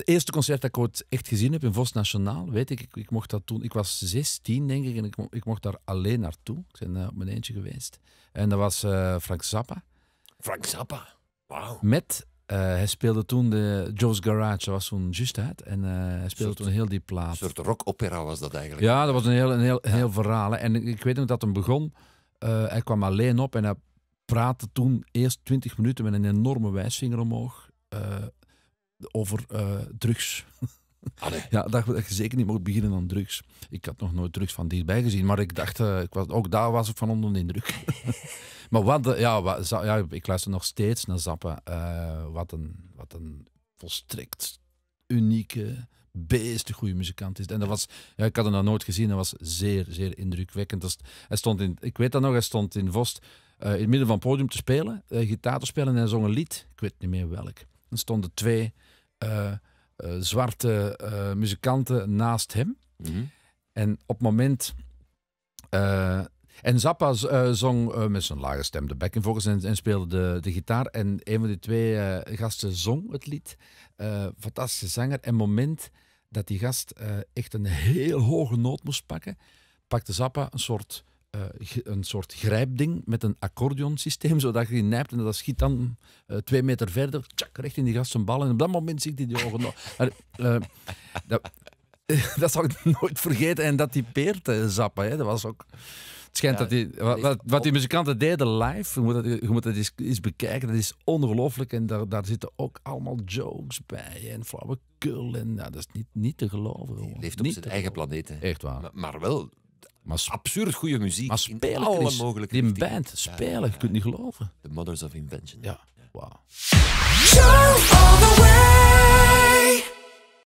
het eerste concert dat ik ooit echt gezien heb in Vos Nationaal, weet ik, ik, mocht dat toen, ik was 16 denk ik, en ik, ik mocht daar alleen naartoe. Ik ben eh, op mijn eentje geweest. En dat was eh, Frank Zappa. Frank Zappa, wauw. Met, eh, hij speelde toen de Joe's Garage, dat was toen juist uit, en hij speelde toen heel die plaat. Een soort rockopera was dat eigenlijk. Ja, dat was een heel, een heel, heel verhaal. En ik weet nog dat hem begon, hij kwam alleen op en hij praatte toen eerst 20 minuten met een enorme wijsvinger omhoog over eh, drugs. Ja, dat, je zeker niet mocht beginnen aan drugs. Ik had nog nooit drugs van dichtbij gezien, maar ik dacht, eh, ik was, ook daar was ik van onder de indruk. maar wat, ja, ja, ik luister nog steeds naar Zappa. Eh, wat, een, wat een volstrekt unieke, beest, goede muzikant is. En dat was, ik had hem nog nooit gezien, dat was zeer, zeer indrukwekkend. Dat, hij stond in, ik weet dat nog, hij stond in Vost uh, in het midden van het podium te spelen, gitaar te spelen en hij zong een lied. Ik weet niet meer welk. Dan stonden twee eh, eh, zwarte eh, muzikanten naast hem. Mhm. En op het moment. en Zappa zong met zijn lage stem de bekkenvogels en, en speelde de, de gitaar. En een van die twee gasten zong het lied. fantastische zanger. En moment dat die gast echt een heel hoge noot moest pakken, pakte Zappa een soort eh, een soort grijpding met een accordeonsysteem, zodat je die nijpt en dat schiet dan eh, twee meter verder, tjak, recht in die gast zijn bal. En op dat moment ziet hij die ogen nog. Eh, dat, dat zal ik nooit vergeten. En dat die peert zappen, hè, dat was ook... Het schijnt dat die, wat, wat, die muzikanten deden live, je moet dat, je moet dat eens, bekijken, dat is ongelooflijk. En daar, daar zitten ook allemaal jokes bij en flauwekul. En, nou, dat is niet, niet te geloven. Hij leeft op zijn eigen planeet. Echt waar. maar wel maar absurd goede muziek. Maar spelen, alle mogelijke Die band, spelen, je kunt niet geloven. The Mothers of Invention. Ja, wow.